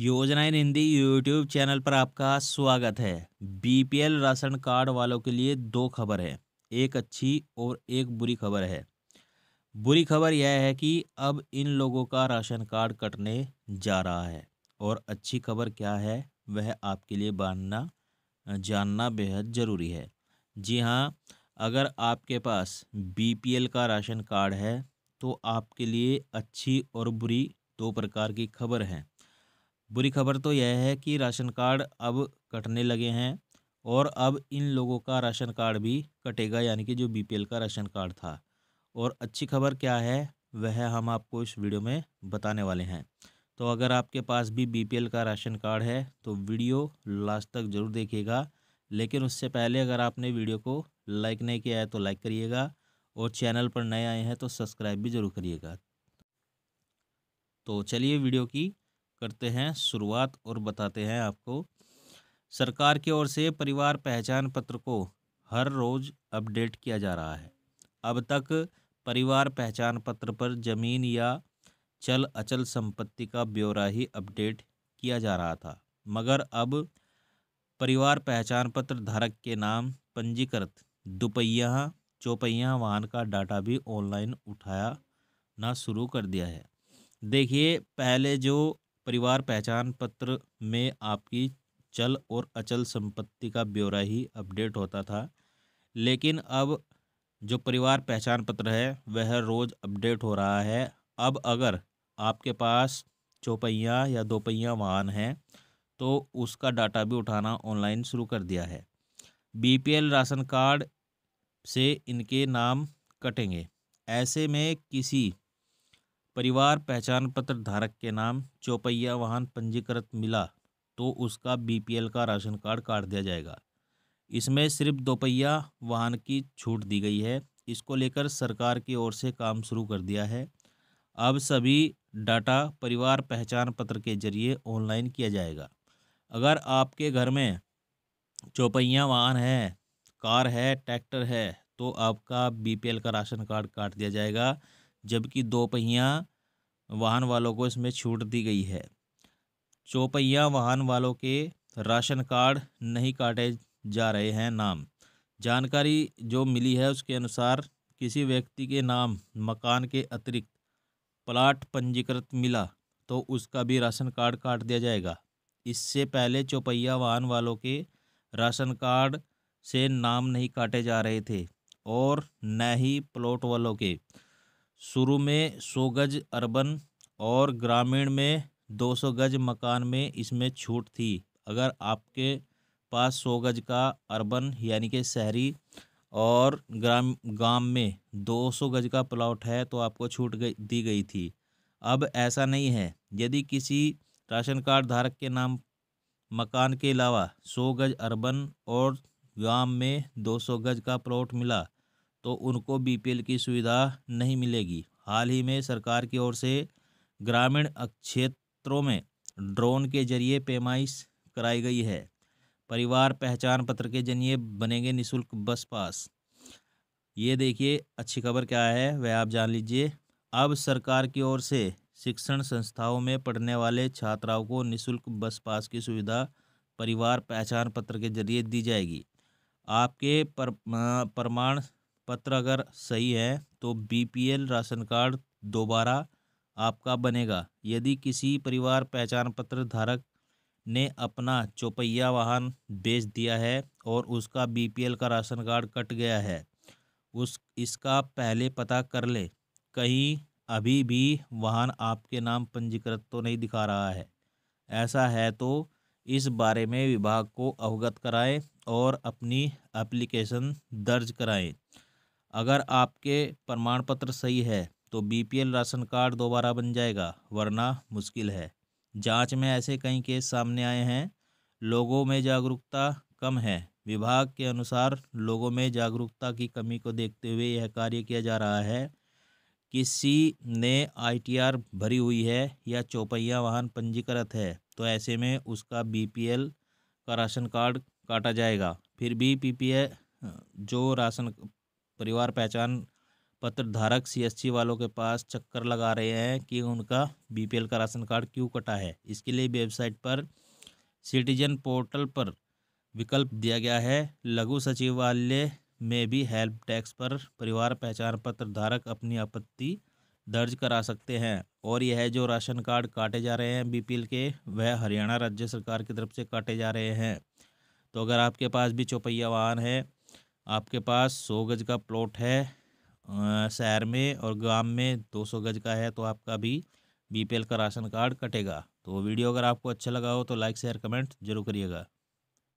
योजना इन Hindi YouTube channel पर आपका स्वागत है बीपीएल राशन कार्ड वालों के लिए दो खबर है एक अच्छी और एक बुरी खबर है बुरी खबर यह है कि अब इन लोगों का राशन कार्ड कटने जा रहा है और अच्छी खबर क्या है वह आपके लिए बांधना जानना बेहद ज़रूरी है जी हाँ अगर आपके पास बीपीएल का राशन कार्ड है तो आपके लिए अच्छी और बुरी दो प्रकार की खबर हैं बुरी खबर तो यह है कि राशन कार्ड अब कटने लगे हैं और अब इन लोगों का राशन कार्ड भी कटेगा यानी कि जो बीपीएल का राशन कार्ड था और अच्छी खबर क्या है वह हम आपको इस वीडियो में बताने वाले हैं तो अगर आपके पास भी बीपीएल का राशन कार्ड है तो वीडियो लास्ट तक ज़रूर देखिएगा लेकिन उससे पहले अगर आपने वीडियो को लाइक नहीं किया है तो लाइक करिएगा और चैनल पर नए आए हैं तो सब्सक्राइब भी ज़रूर करिएगा तो चलिए वीडियो की करते हैं शुरुआत और बताते हैं आपको सरकार की ओर से परिवार पहचान पत्र को हर रोज़ अपडेट किया जा रहा है अब तक परिवार पहचान पत्र पर जमीन या चल अचल संपत्ति का ब्यौरा ही अपडेट किया जा रहा था मगर अब परिवार पहचान पत्र धारक के नाम पंजीकृत दुपहिया चौपहिया वाहन का डाटा भी ऑनलाइन उठाया ना शुरू कर दिया है देखिए पहले जो परिवार पहचान पत्र में आपकी चल और अचल संपत्ति का ब्यौरा ही अपडेट होता था लेकिन अब जो परिवार पहचान पत्र है वह रोज़ अपडेट हो रहा है अब अगर आपके पास चौपहिया या दोपहिया वाहन है तो उसका डाटा भी उठाना ऑनलाइन शुरू कर दिया है बीपीएल राशन कार्ड से इनके नाम कटेंगे ऐसे में किसी परिवार पहचान पत्र धारक के नाम चौपहिया वाहन पंजीकृत मिला तो उसका बीपीएल का राशन कार्ड काट दिया जाएगा इसमें सिर्फ दोपहिया वाहन की छूट दी गई है इसको लेकर सरकार की ओर से काम शुरू कर दिया है अब सभी डाटा परिवार पहचान पत्र के जरिए ऑनलाइन किया जाएगा अगर आपके घर में चौपहिया वाहन है कार है ट्रैक्टर है तो आपका बीपीएल का राशन कार्ड काट दिया जाएगा जबकि दो पहिया वाहन वालों को इसमें छूट दी गई है चौपहिया वाहन वालों के राशन कार्ड नहीं काटे जा रहे हैं नाम जानकारी जो मिली है उसके अनुसार किसी व्यक्ति के नाम मकान के अतिरिक्त प्लाट पंजीकृत मिला तो उसका भी राशन कार्ड काट दिया जाएगा इससे पहले चौपहिया वाहन वालों के राशन कार्ड से नाम नहीं काटे जा रहे थे और न ही प्लॉट वालों के शुरू में सौ गज अर्बन और ग्रामीण में दो सौ गज मकान में इसमें छूट थी अगर आपके पास सौ गज का अर्बन यानी कि शहरी और ग्राम गांव में दो सौ गज का प्लॉट है तो आपको छूट गई दी गई थी अब ऐसा नहीं है यदि किसी राशन कार्ड धारक के नाम मकान के अलावा सौ गज अर्बन और गांव में दो सौ गज का प्लॉट मिला तो उनको बीपीएल की सुविधा नहीं मिलेगी हाल ही में सरकार की ओर से ग्रामीण क्षेत्रों में ड्रोन के जरिए पेमाइश कराई गई है परिवार पहचान पत्र के जरिए बनेंगे निशुल्क बस पास ये देखिए अच्छी खबर क्या है वह आप जान लीजिए अब सरकार की ओर से शिक्षण संस्थाओं में पढ़ने वाले छात्राओं को निशुल्क बस पास की सुविधा परिवार पहचान पत्र के जरिए दी जाएगी आपके पर, पत्र अगर सही है तो बीपीएल राशन कार्ड दोबारा आपका बनेगा यदि किसी परिवार पहचान पत्र धारक ने अपना चौपहिया वाहन बेच दिया है और उसका बीपीएल का राशन कार्ड कट गया है उस इसका पहले पता कर ले कहीं अभी भी वाहन आपके नाम पंजीकृत तो नहीं दिखा रहा है ऐसा है तो इस बारे में विभाग को अवगत कराएं और अपनी एप्लीकेशन दर्ज कराएं अगर आपके प्रमाण पत्र सही है तो बीपीएल राशन कार्ड दोबारा बन जाएगा वरना मुश्किल है जांच में ऐसे कई केस सामने आए हैं लोगों में जागरूकता कम है विभाग के अनुसार लोगों में जागरूकता की कमी को देखते हुए यह कार्य किया जा रहा है किसी ने आईटीआर भरी हुई है या चौपहिया वाहन पंजीकृत है तो ऐसे में उसका बीपीएल का राशन कार्ड काटा जाएगा फिर भी पीपीए जो राशन परिवार पहचान पत्र धारक सीएससी वालों के पास चक्कर लगा रहे हैं कि उनका बीपीएल का राशन कार्ड क्यों कटा है इसके लिए वेबसाइट पर सिटीजन पोर्टल पर विकल्प दिया गया है लघु सचिवालय में भी हेल्प डेस्क पर परिवार पहचान पत्र धारक अपनी आपत्ति दर्ज करा सकते हैं और यह जो राशन कार्ड काटे जा रहे हैं बीपीएल के वह हरियाणा राज्य सरकार की तरफ से काटे जा रहे हैं तो अगर आपके पास भी चौपहिया वाहन है आपके पास सौ गज का प्लॉट है शहर में और गांव में दो सौ गज का है तो आपका भी बीपीएल का राशन कार्ड कटेगा तो वीडियो अगर आपको अच्छा लगा हो तो लाइक शेयर कमेंट जरूर करिएगा